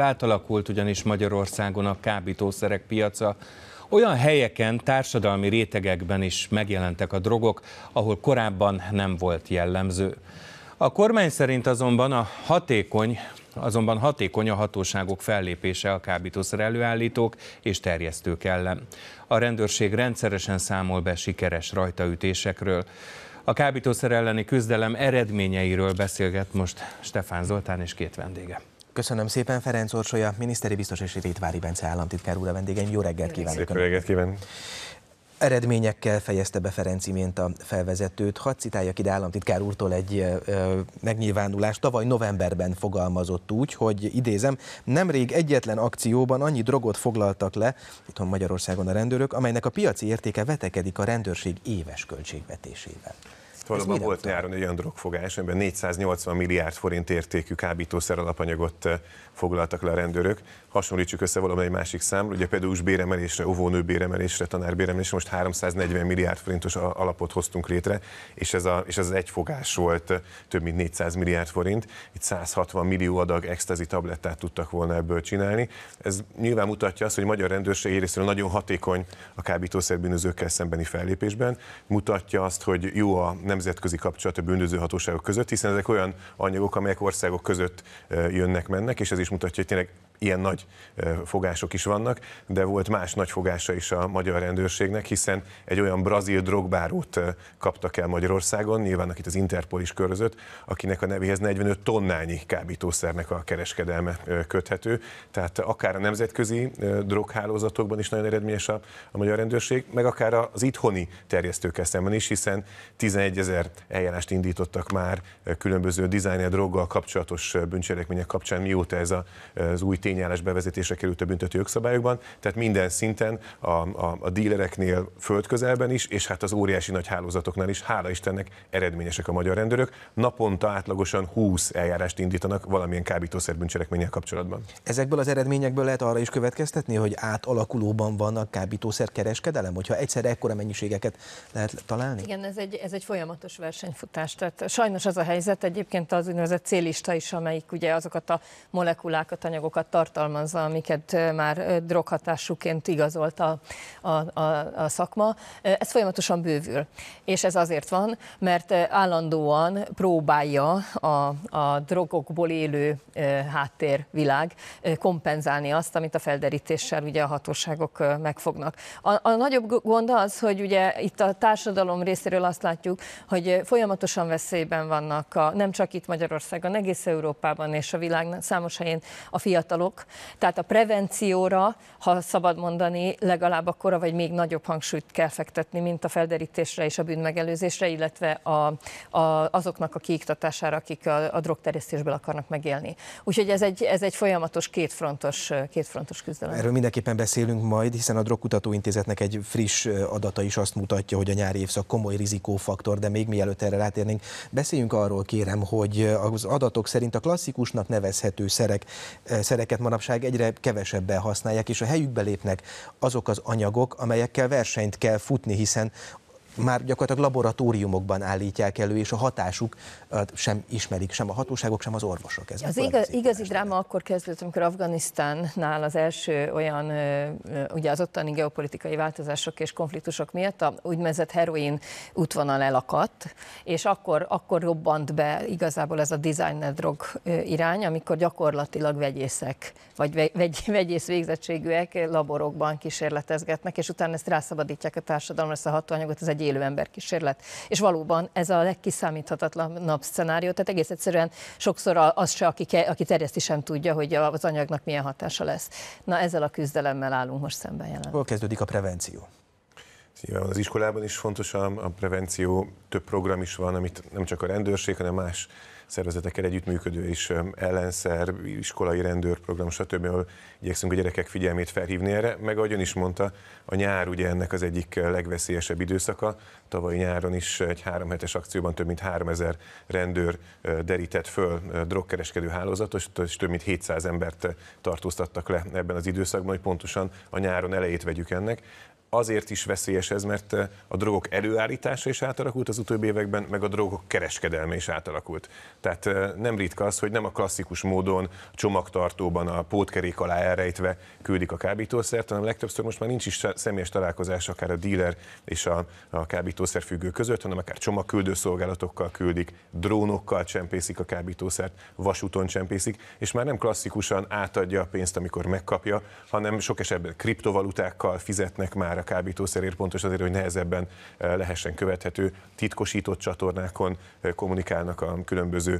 Átalakult ugyanis Magyarországon a kábítószerek piaca. Olyan helyeken, társadalmi rétegekben is megjelentek a drogok, ahol korábban nem volt jellemző. A kormány szerint azonban a hatékony, azonban hatékony a hatóságok fellépése a kábítószer előállítók és terjesztők ellen. A rendőrség rendszeresen számol be sikeres rajtaütésekről. A kábítószer elleni küzdelem eredményeiről beszélget most Stefán Zoltán és két vendége. Köszönöm szépen Ferenc Orsolya, miniszteri biztos és Rétvári Bence államtitkár úr a vendégeim. Jó reggelt kívánok! Jó reggelt kívánok! Eredményekkel fejezte be Ferenc imént a felvezetőt. Hadd citáljak ide államtitkár úrtól egy ö, megnyilvánulást. Tavaly novemberben fogalmazott úgy, hogy idézem, nemrég egyetlen akcióban annyi drogot foglaltak le, itthon Magyarországon a rendőrök, amelynek a piaci értéke vetekedik a rendőrség éves költségvetésével. Valóban volt nyáron egy olyan drogfogás, amiben 480 milliárd forint értékű kábítószer alapanyagot foglaltak le a rendőrök. Hasonlítsuk össze valamely másik szám, ugye pedagógus béremelésre, óvónő béremelésre, tanár béremelésre most 340 milliárd forintos alapot hoztunk létre, és ez, a, és ez egy fogás volt eh, több mint 400 milliárd forint. Itt 160 millió adag extazi tablettát tudtak volna ebből csinálni. Ez nyilván mutatja azt, hogy a magyar rendőrség részéről nagyon hatékony a kábítószerbűnözőkkel szembeni fellépésben, mutatja azt, hogy jó a nemzetközi kapcsolat a bűnöző hatóságok között, hiszen ezek olyan anyagok, amelyek országok között eh, jönnek-mennek, és ez is mutatja, hogy tényleg ilyen nagy fogások is vannak, de volt más nagy fogása is a magyar rendőrségnek, hiszen egy olyan brazil drogbárót kaptak el Magyarországon, nyilván akit az Interpol is körözött, akinek a nevéhez 45 tonnányi kábítószernek a kereskedelme köthető. Tehát akár a nemzetközi droghálózatokban is nagyon eredményes a, a magyar rendőrség, meg akár az itthoni terjesztőkkel szemben is, hiszen 11 ezer eljárást indítottak már különböző dizájner droggal kapcsolatos bűncselekmények kapcsán, mióta ez a, az új tényállás bevezetésre került a büntető jogszabályokban, tehát minden szinten a, a, a dílereknél földközelben is, és hát az óriási nagy hálózatoknál is, hála Istennek eredményesek a magyar rendőrök. Naponta átlagosan 20 eljárást indítanak valamilyen kábítószer bűncselekménnyel kapcsolatban. Ezekből az eredményekből lehet arra is következtetni, hogy átalakulóban van a kábítószer kereskedelem, hogyha egyszer ekkora mennyiségeket lehet találni? Igen, ez egy, ez egy folyamatos versenyfutás. Tehát sajnos az a helyzet egyébként az úgynevezett célista is, amelyik ugye azokat a molekulákat, anyagokat tartalmazza, amiket már droghatásuként igazolt a, a, a, a szakma. Ez folyamatosan bővül, és ez azért van, mert állandóan próbálja a, a drogokból élő háttérvilág kompenzálni azt, amit a felderítéssel ugye a hatóságok megfognak. A, a nagyobb gond az, hogy ugye itt a társadalom részéről azt látjuk, hogy folyamatosan veszélyben vannak a, nem csak itt Magyarországon, egész Európában és a világ számos helyén a fiatalok, gondolok. tehát a prevencióra, ha szabad mondani, legalább akkora vagy még nagyobb hangsúlyt kell fektetni, mint a felderítésre és a bűnmegelőzésre, illetve a, a, azoknak a kiiktatására, akik a, a drogterjesztésből akarnak megélni. Úgyhogy ez egy, ez egy folyamatos kétfrontos, kétfrontos küzdelem. Erről mindenképpen beszélünk majd, hiszen a Drogkutatóintézetnek egy friss adata is azt mutatja, hogy a nyári évszak komoly rizikófaktor, de még mielőtt erre rátérnénk, beszéljünk arról kérem, hogy az adatok szerint a klasszikusnak nevezhető szerek, szereket amelyeket manapság egyre kevesebben használják, és a helyükbe lépnek azok az anyagok, amelyekkel versenyt kell futni, hiszen már gyakorlatilag laboratóriumokban állítják elő, és a hatásuk sem ismerik sem a hatóságok, sem az orvosok. Ez az igaz, igazi dráma akkor kezdődött, amikor Afganisztánnál az első olyan, ugye az ottani geopolitikai változások és konfliktusok miatt a úgynevezett heroin útvonal elakadt, és akkor, akkor robbant be igazából ez a designer drog irány, amikor gyakorlatilag vegyészek, vagy vegy, vegyész végzettségűek laborokban kísérletezgetnek, és utána ezt rászabadítják a társadalomra, ezt a hatóanyagot, az egy élő ember kísérlet. És valóban ez a legkiszámíthatatlanabb szenárió, tehát egész egyszerűen sokszor az se, aki, aki terjeszti sem tudja, hogy az anyagnak milyen hatása lesz. Na ezzel a küzdelemmel állunk most szemben jelen. Hol kezdődik a prevenció? Igen, az iskolában is fontos a, a prevenció, több program is van, amit nem csak a rendőrség, hanem más szervezetekkel együttműködő és ellenszer, iskolai rendőrprogram, stb. ahol igyekszünk a gyerekek figyelmét felhívni erre, meg ahogy ön is mondta, a nyár ugye ennek az egyik legveszélyesebb időszaka. Tavaly nyáron is egy három hetes akcióban több mint 3000 rendőr derített föl drogkereskedő hálózatot, és több mint 700 embert tartóztattak le ebben az időszakban, hogy pontosan a nyáron elejét vegyük ennek azért is veszélyes ez, mert a drogok előállítása is átalakult az utóbbi években, meg a drogok kereskedelme is átalakult. Tehát nem ritka az, hogy nem a klasszikus módon a csomagtartóban a pótkerék alá elrejtve küldik a kábítószert, hanem legtöbbször most már nincs is személyes találkozás akár a dealer és a, a függő között, hanem akár csomagküldőszolgálatokkal küldik, drónokkal csempészik a kábítószert, vasúton csempészik, és már nem klasszikusan átadja a pénzt, amikor megkapja, hanem sok esetben kriptovalutákkal fizetnek már a kábítószerért, pontos azért, hogy nehezebben lehessen követhető, titkosított csatornákon kommunikálnak a különböző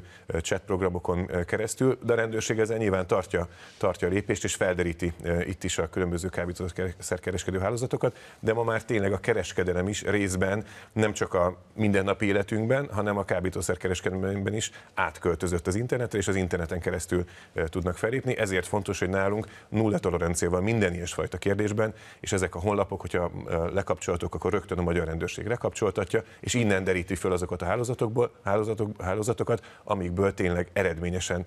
Chatprogramokon chat programokon keresztül, de a rendőrség ezzel nyilván tartja, tartja a lépést, és felderíti itt is a különböző kábítószerkereskedő hálózatokat, de ma már tényleg a kereskedelem is részben nem csak a mindennapi életünkben, hanem a kábítószerkereskedelemben is átköltözött az internetre, és az interneten keresztül tudnak felépni. Ezért fontos, hogy nálunk nulla tolerancia van minden ilyesfajta kérdésben, és ezek a honlapok, hogyha lekapcsoltok, akkor rögtön a magyar rendőrség lekapcsoltatja, és innen deríti föl azokat a hálózatokból, hálózatok, hálózatokat, amikből tényleg eredményesen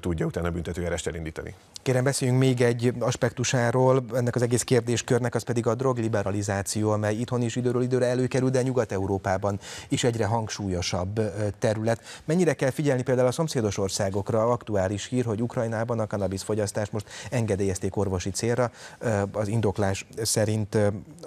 tudja utána büntetőjárást elindítani. Kérem, beszéljünk még egy aspektusáról ennek az egész kérdéskörnek, az pedig a drogliberalizáció, amely itthon is időről időre előkerül, de Nyugat-Európában is egyre hangsúlyosabb terület. Mennyire kell figyelni például a szomszédos országokra? Aktuális hír, hogy Ukrajnában a kanabisz fogyasztást most engedélyezték orvosi célra, az indoklás szerint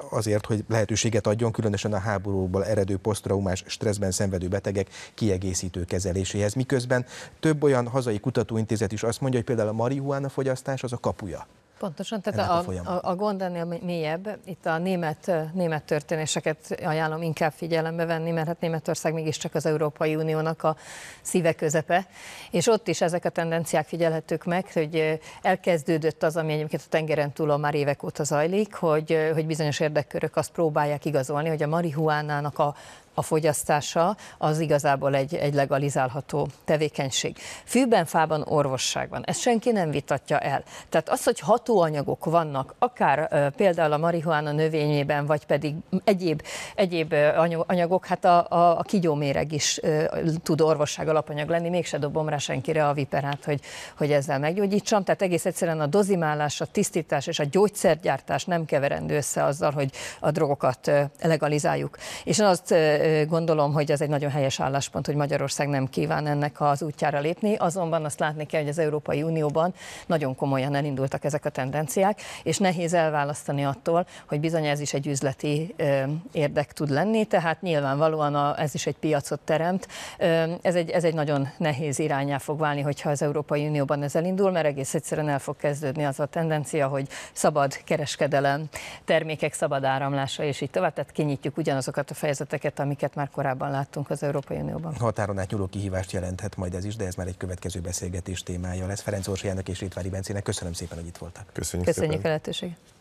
azért, hogy lehetőséget adjon különösen a háborúból eredő posztraumás stresszben szenvedő betegek kiegészítő kezelésére kezeléséhez, miközben több olyan hazai kutatóintézet is azt mondja, hogy például a marihuána fogyasztás az a kapuja Pontosan, tehát a, a, a, a gond ennél mélyebb. Itt a német, német történéseket ajánlom inkább figyelembe venni, mert hát Németország mégiscsak az Európai Uniónak a szíve közepe, és ott is ezek a tendenciák figyelhetők meg, hogy elkezdődött az, ami egyébként a tengeren túlon már évek óta zajlik, hogy, hogy bizonyos érdekkörök azt próbálják igazolni, hogy a marihuánának a a fogyasztása az igazából egy, egy legalizálható tevékenység. Fűben, fában, orvosságban. Ezt senki nem vitatja el. Tehát az, hogy hatóanyagok vannak, akár például a marihuána növényében, vagy pedig egyéb, egyéb anyagok, hát a, a, a kigyóméreg is tud orvosság alapanyag lenni, mégse dobom rá senkire a viperát, hogy, hogy ezzel meggyógyítsam. Tehát egész egyszerűen a dozimálás, a tisztítás és a gyógyszergyártás nem keverendő össze azzal, hogy a drogokat legalizáljuk. És azt gondolom, hogy ez egy nagyon helyes álláspont, hogy Magyarország nem kíván ennek az útjára lépni, azonban azt látni kell, hogy az Európai Unióban nagyon komolyan elindultak ezek a tendenciák, és nehéz elválasztani attól, hogy bizony ez is egy üzleti érdek tud lenni, tehát nyilvánvalóan ez is egy piacot teremt. Ez egy, ez egy nagyon nehéz irányá fog válni, hogyha az Európai Unióban ez elindul, mert egész egyszerűen el fog kezdődni az a tendencia, hogy szabad kereskedelem, termékek szabad áramlása, és így tovább, tehát kinyitjuk ugyanazokat a fejezeteket, ami amiket már korábban láttunk az Európai Unióban. Határon átnyúló kihívást jelenthet majd ez is, de ez már egy következő beszélgetés témája lesz. Ferenc Orsolyannak és Rétvári Bencének köszönöm szépen, hogy itt voltak. Köszönjük, Köszönjük szépen. a lehetőséget.